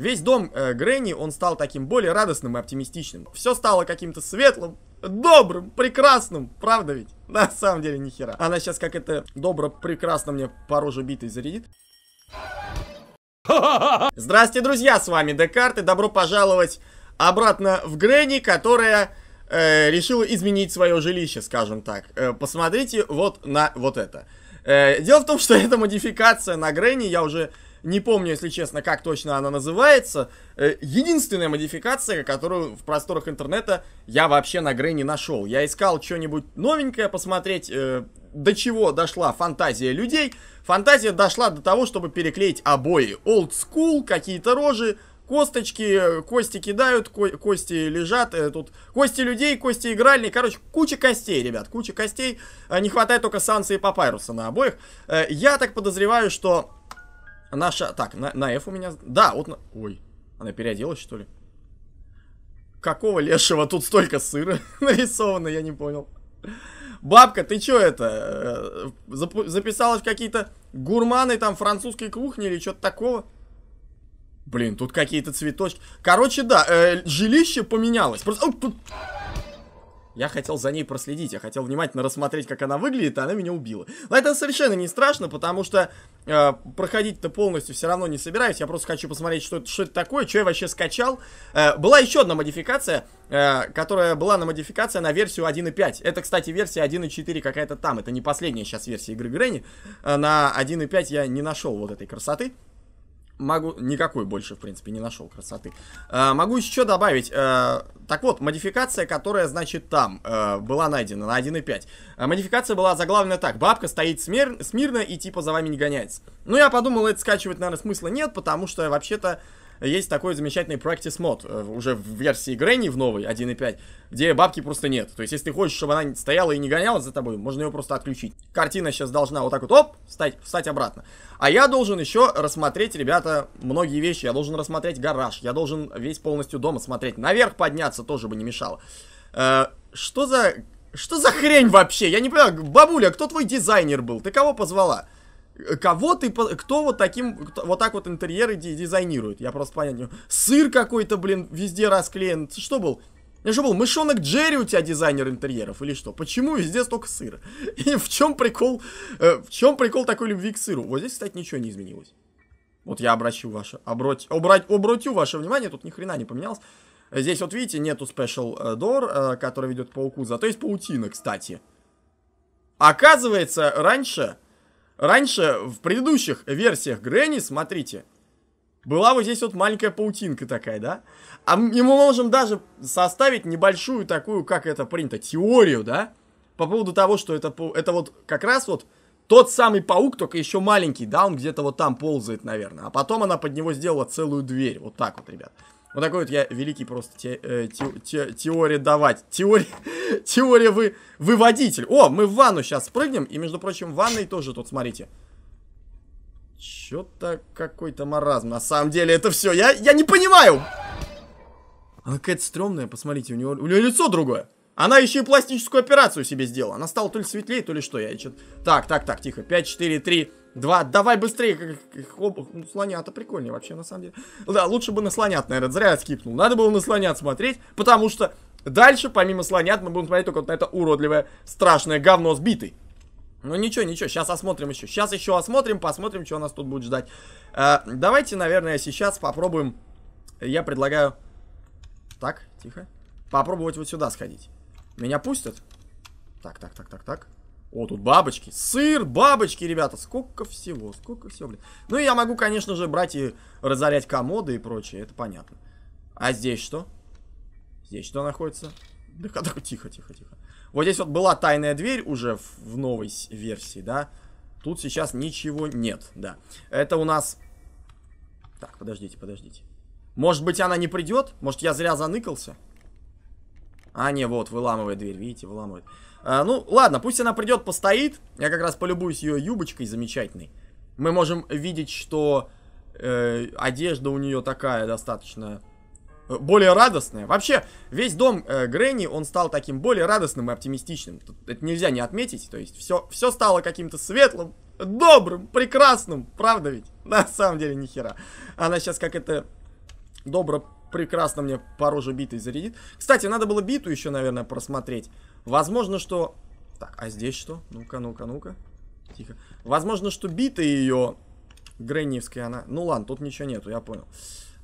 Весь дом э, Грэнни, он стал таким более радостным и оптимистичным. Все стало каким-то светлым, добрым, прекрасным, правда ведь? На самом деле нихера. Она сейчас как это добро, прекрасно мне по роже битой зарядит. Здравствуйте, друзья, с вами Декарт и добро пожаловать обратно в Грэнни, которая э, решила изменить свое жилище, скажем так. Э, посмотрите вот на вот это. Э, дело в том, что эта модификация на Грэнни, я уже не помню, если честно, как точно она называется. Э, единственная модификация, которую в просторах интернета я вообще на Грей не нашел. Я искал что-нибудь новенькое посмотреть, э, до чего дошла фантазия людей. Фантазия дошла до того, чтобы переклеить обои. Old school, какие-то рожи, косточки, э, кости кидают, ко кости лежат, э, тут кости людей, кости игральные, короче, куча костей, ребят, куча костей, э, не хватает только Санса и Папайруса на обоих. Э, я так подозреваю, что Наша... Так, на, на F у меня... Да, вот на... Ой, она переоделась, что ли? Какого лешего тут столько сыра нарисовано, я не понял. Бабка, ты чё это? Э, Зап записалась в какие-то гурманы там французской кухни или что-то такого? Блин, тут какие-то цветочки. Короче, да, э, жилище поменялось. Просто... Я хотел за ней проследить, я хотел внимательно рассмотреть, как она выглядит, а она меня убила. Но это совершенно не страшно, потому что э, проходить-то полностью все равно не собираюсь. Я просто хочу посмотреть, что, что это такое, что я вообще скачал. Э, была еще одна модификация, э, которая была на модификация на версию 1.5. Это, кстати, версия 1.4 какая-то там. Это не последняя сейчас версия игры Грэнни. Э, на 1.5 я не нашел вот этой красоты могу... Никакой больше, в принципе, не нашел красоты. Э, могу еще добавить. Э, так вот, модификация, которая, значит, там э, была найдена на 1.5. Э, модификация была заглавлена так. Бабка стоит смир... смирно и типа за вами не гоняется. Ну, я подумал, это скачивать, наверное, смысла нет, потому что вообще-то есть такой замечательный practice мод э, уже в версии Грэнни в новой 1.5, где бабки просто нет. То есть, если ты хочешь, чтобы она стояла и не гонялась за тобой, можно ее просто отключить. Картина сейчас должна вот так вот, оп, встать, встать обратно. А я должен еще рассмотреть, ребята, многие вещи. Я должен рассмотреть гараж, я должен весь полностью дома смотреть. Наверх подняться тоже бы не мешало. Э, что за... Что за хрень вообще? Я не понимаю, бабуля, кто твой дизайнер был? Ты кого позвала? Кого ты, кто вот таким, вот так вот интерьеры дизайнирует? Я просто понять не могу. Сыр какой-то, блин, везде расклеен. что был? Я что был, мышонок Джерри у тебя дизайнер интерьеров или что? Почему везде столько сыра? И в чем прикол, э, в чем прикол такой любви к сыру? Вот здесь, кстати, ничего не изменилось. Вот я обращу ваше, обрать, обрать, обратю ваше внимание, тут ни хрена не поменялось. Здесь вот видите, нету special э, door, э, который ведет к пауку, зато есть паутина, кстати. Оказывается, раньше Раньше, в предыдущих версиях Грэнни, смотрите, была вот здесь вот маленькая паутинка такая, да? А мы можем даже составить небольшую такую, как это принято, теорию, да? По поводу того, что это, это вот как раз вот тот самый паук, только еще маленький, да? Он где-то вот там ползает, наверное. А потом она под него сделала целую дверь. Вот так вот, ребят. Вот такой вот я великий просто те, э, те, те, теория давать. Теория, теория вы, выводитель. О, мы в ванну сейчас спрыгнем. И, между прочим, в ванной тоже тут, смотрите. Чё-то какой-то маразм. На самом деле это все. Я, я не понимаю. Она какая-то стрёмная, посмотрите. У него у него лицо другое. Она еще и пластическую операцию себе сделала. Она стала то ли светлее, то ли что. Я что Так, так, так, тихо. 5, 4, 3, 2. Давай быстрее. Оба... Ну, слонята прикольнее вообще, на самом деле. Да, лучше бы на слонят, наверное. Зря я скипнул. Надо было на слонят смотреть, потому что дальше, помимо слонят, мы будем смотреть только вот на это уродливое, страшное говно сбитый. Ну ничего, ничего, сейчас осмотрим еще. Сейчас еще осмотрим, посмотрим, что нас тут будет ждать. Э, давайте, наверное, сейчас попробуем. Я предлагаю... Так, тихо. Попробовать вот сюда сходить. Меня пустят? Так, так, так, так, так. О, тут бабочки. Сыр, бабочки, ребята. Сколько всего, сколько всего, блин. Ну и я могу, конечно же, брать и разорять комоды и прочее. Это понятно. А здесь что? Здесь что находится? Да, тихо, тихо, тихо. Вот здесь вот была тайная дверь уже в, в новой версии, да? Тут сейчас ничего нет, да. Это у нас... Так, подождите, подождите. Может быть, она не придет? Может, я зря заныкался? А, не, вот, выламывает дверь, видите, выламывает. А, ну, ладно, пусть она придет, постоит. Я как раз полюбуюсь ее юбочкой замечательной. Мы можем видеть, что э, одежда у нее такая достаточно э, более радостная. Вообще, весь дом э, Грэнни, он стал таким более радостным и оптимистичным. Тут, это нельзя не отметить. То есть, все, все стало каким-то светлым, добрым, прекрасным. Правда ведь? На самом деле, нихера. Она сейчас как это добро прекрасно мне по роже битой зарядит. Кстати, надо было биту еще, наверное, просмотреть. Возможно, что... Так, а здесь что? Ну-ка, ну-ка, ну-ка. Тихо. Возможно, что бита ее... Грэннивская она... Ну ладно, тут ничего нету, я понял.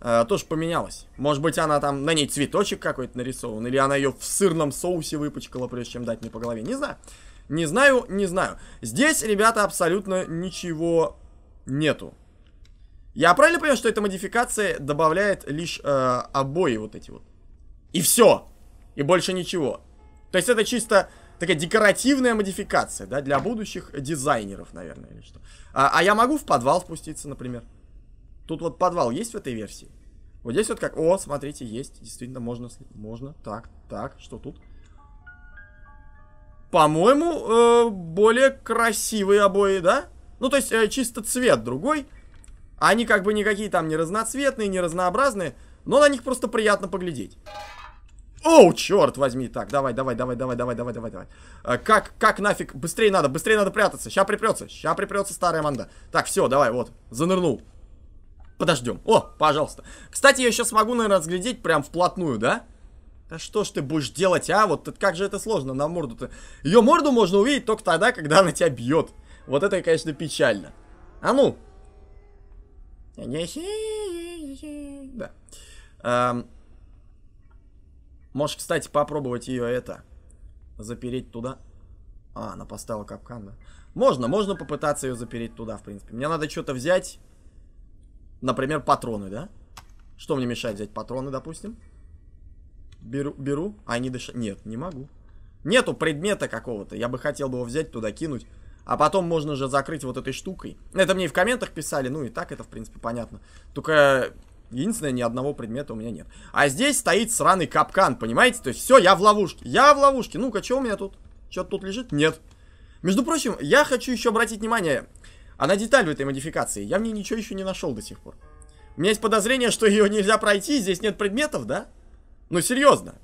Э, тоже поменялась. Может быть, она там... На ней цветочек какой-то нарисован. Или она ее в сырном соусе выпачкала, прежде чем дать мне по голове. Не знаю. Не знаю, не знаю. Здесь, ребята, абсолютно ничего нету. Я правильно понимаю, что эта модификация добавляет лишь э, обои вот эти вот? И все! И больше ничего. То есть это чисто такая декоративная модификация, да, для будущих дизайнеров, наверное, или что. А, а я могу в подвал спуститься, например? Тут вот подвал есть в этой версии? Вот здесь вот как... О, смотрите, есть. Действительно, можно... Можно. Так, так, что тут? По-моему, э, более красивые обои, да? Ну, то есть, э, чисто цвет другой. Они как бы никакие там не разноцветные, не разнообразные, но на них просто приятно поглядеть. Оу, черт возьми. Так, давай, давай, давай, давай, давай, давай, давай, давай. А, как, как нафиг? Быстрее надо, быстрее надо прятаться. Сейчас припрется, сейчас припрется старая манда. Так, все, давай, вот, занырнул. Подождем. О, пожалуйста. Кстати, я сейчас смогу наверное, разглядеть прям вплотную, да? Да что ж ты будешь делать, а? Вот как же это сложно на морду-то. Ее морду можно увидеть только тогда, когда она тебя бьет. Вот это, конечно, печально. А ну, да. Эм, можешь, кстати, попробовать ее это. Запереть туда. А, она поставила капкан, да? Можно, можно попытаться ее запереть туда, в принципе. Мне надо что-то взять. Например, патроны, да? Что мне мешает взять патроны, допустим? Беру, беру. А, не дыша... Нет, не могу. Нету предмета какого-то. Я бы хотел бы его взять, туда кинуть. А потом можно же закрыть вот этой штукой. Это мне и в комментах писали, ну и так это, в принципе, понятно. Только единственное, ни одного предмета у меня нет. А здесь стоит сраный капкан, понимаете? То есть все, я в ловушке. Я в ловушке. Ну-ка, что у меня тут? Что-то тут лежит? Нет. Между прочим, я хочу еще обратить внимание, а на деталь в этой модификации. Я в ней ничего еще не нашел до сих пор. У меня есть подозрение, что ее нельзя пройти, здесь нет предметов, да? Ну, серьезно.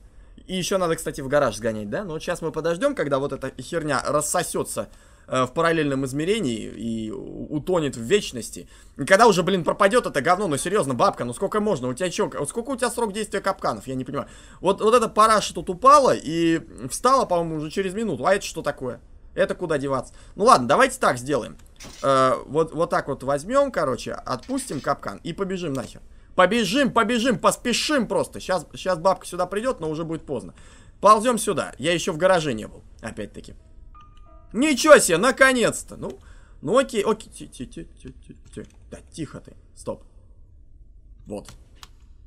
И еще надо, кстати, в гараж сгонять, да? Но вот сейчас мы подождем, когда вот эта херня рассосется Э, в параллельном измерении и утонет в вечности. И когда уже, блин, пропадет это говно, ну серьезно, бабка, ну сколько можно? У тебя чё, сколько у тебя срок действия капканов? Я не понимаю. Вот, вот эта параша тут упала и встала, по-моему, уже через минуту. А это что такое? Это куда деваться? Ну ладно, давайте так сделаем. Э, вот, вот так вот возьмем, короче, отпустим капкан и побежим нахер. Побежим, побежим, поспешим просто. Сейчас, сейчас бабка сюда придет, но уже будет поздно. Ползем сюда. Я еще в гараже не был, опять-таки. Ничего себе, наконец-то! Ну, ну окей, окей. Ти, ти, ти, ти, ти, Да тихо ты. Стоп. Вот.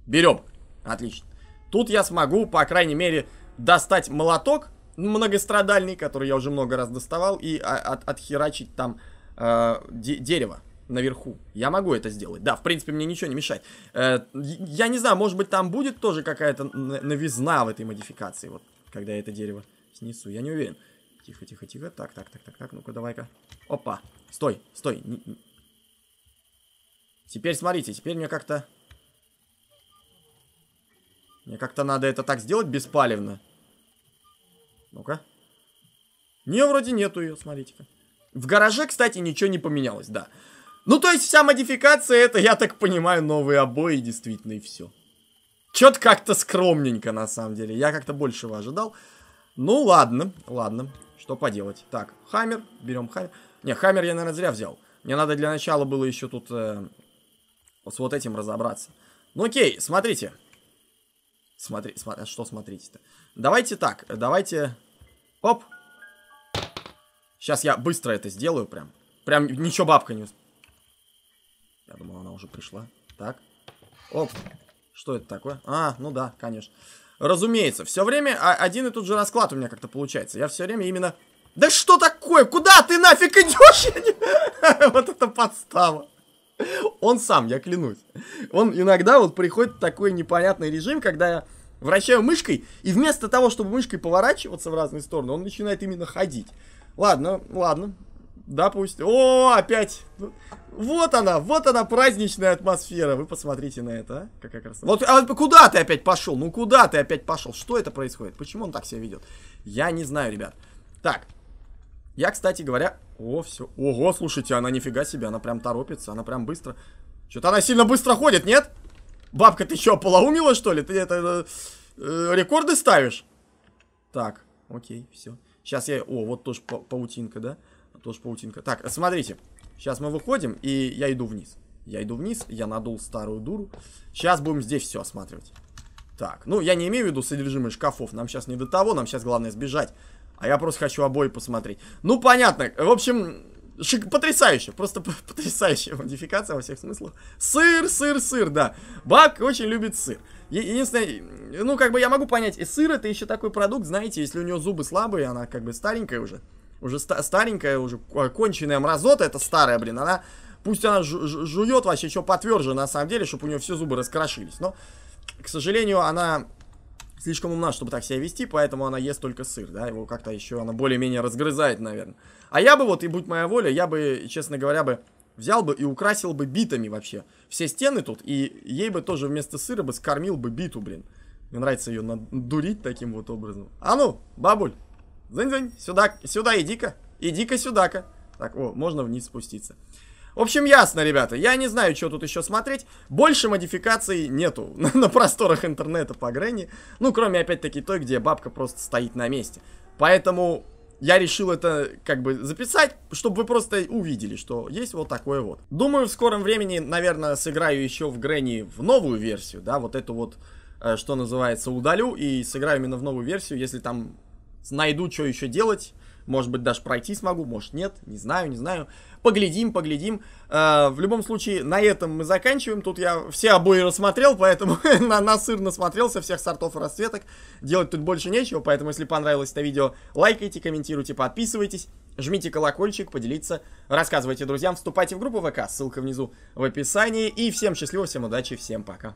Берем. Отлично. Тут я смогу, по крайней мере, достать молоток многострадальный, который я уже много раз доставал, и а, от отхерачить там э, дерево наверху. Я могу это сделать. Да, в принципе, мне ничего не мешает. Э, я не знаю, может быть, там будет тоже какая-то новизна в этой модификации, вот, когда я это дерево снесу. Я не уверен. Тихо, тихо, тихо. Так, так, так, так, так. Ну-ка, давай-ка. Опа. Стой, стой. Теперь смотрите, теперь мне как-то... Мне как-то надо это так сделать беспалевно. Ну-ка. Не, вроде нету ее, смотрите-ка. В гараже, кстати, ничего не поменялось, да. Ну, то есть вся модификация, это, я так понимаю, новые обои, действительно, и все. Чё-то как-то скромненько, на самом деле. Я как-то большего ожидал. Ну, ладно, ладно. Что поделать. Так, хаммер. Берем хаммер. Не, хаммер я, наверное, зря взял. Мне надо для начала было еще тут э, с вот этим разобраться. Ну, окей, смотрите. Смотри, смо а что смотрите-то? Давайте так, давайте... Оп. Сейчас я быстро это сделаю прям. Прям ничего бабка не... Я думал, она уже пришла. Так. Оп. Что это такое? А, ну да, конечно. Разумеется, все время один и тот же расклад у меня как-то получается. Я все время именно... Да что такое? Куда ты нафиг идешь? Вот это подстава. Он сам, я клянусь. Он иногда вот приходит в такой непонятный режим, когда я вращаю мышкой, и вместо того, чтобы мышкой поворачиваться в разные стороны, он начинает именно ходить. Ладно, ладно, да, пусть. О, опять. Вот она, вот она праздничная атмосфера. Вы посмотрите на это, а? Какая красота. Вот а куда ты опять пошел? Ну куда ты опять пошел? Что это происходит? Почему он так себя ведет? Я не знаю, ребят. Так. Я, кстати говоря... О, все. Ого, слушайте, она нифига себе. Она прям торопится, она прям быстро... Что-то она сильно быстро ходит, нет? Бабка, ты что, полоумила, что ли? Ты это... Э, рекорды ставишь? Так, окей, все. Сейчас я... О, вот тоже па паутинка, да? Тоже паутинка. Так, смотрите. Сейчас мы выходим, и я иду вниз. Я иду вниз, я надул старую дуру. Сейчас будем здесь все осматривать. Так, ну я не имею в виду содержимое шкафов. Нам сейчас не до того, нам сейчас главное сбежать. А я просто хочу обои посмотреть. Ну, понятно. В общем, шик... потрясающе. Просто потрясающая модификация во всех смыслах. Сыр, сыр, сыр, да. Бак очень любит сыр. единственное, ну, как бы я могу понять, и сыр это еще такой продукт, знаете, если у нее зубы слабые, она как бы старенькая уже. Уже ста старенькая, уже конченная мразота, это старая, блин, она... Пусть она жует вообще, что потверже, на самом деле, чтобы у нее все зубы раскрошились. Но, к сожалению, она слишком умна, чтобы так себя вести, поэтому она ест только сыр, да, его как-то еще она более-менее разгрызает, наверное. А я бы вот, и будь моя воля, я бы, честно говоря, бы взял бы и украсил бы битами вообще все стены тут, и ей бы тоже вместо сыра бы скормил бы биту, блин. Мне нравится ее надурить таким вот образом. А ну, бабуль! Зынь-зынь, сюда, сюда иди-ка. Иди-ка сюда-ка. Так, о, можно вниз спуститься. В общем, ясно, ребята. Я не знаю, что тут еще смотреть. Больше модификаций нету на, на просторах интернета по Грэнни. Ну, кроме, опять-таки, той, где бабка просто стоит на месте. Поэтому я решил это как бы записать, чтобы вы просто увидели, что есть вот такое вот. Думаю, в скором времени, наверное, сыграю еще в Грэнни в новую версию, да, вот эту вот, э, что называется, удалю и сыграю именно в новую версию, если там найду, что еще делать. Может быть, даже пройти смогу, может нет, не знаю, не знаю. Поглядим, поглядим. Э, в любом случае, на этом мы заканчиваем. Тут я все обои рассмотрел, поэтому на, на сыр насмотрелся всех сортов и расцветок. Делать тут больше нечего, поэтому, если понравилось это видео, лайкайте, комментируйте, подписывайтесь. Жмите колокольчик, поделиться, рассказывайте друзьям, вступайте в группу ВК, ссылка внизу в описании. И всем счастливо, всем удачи, всем пока.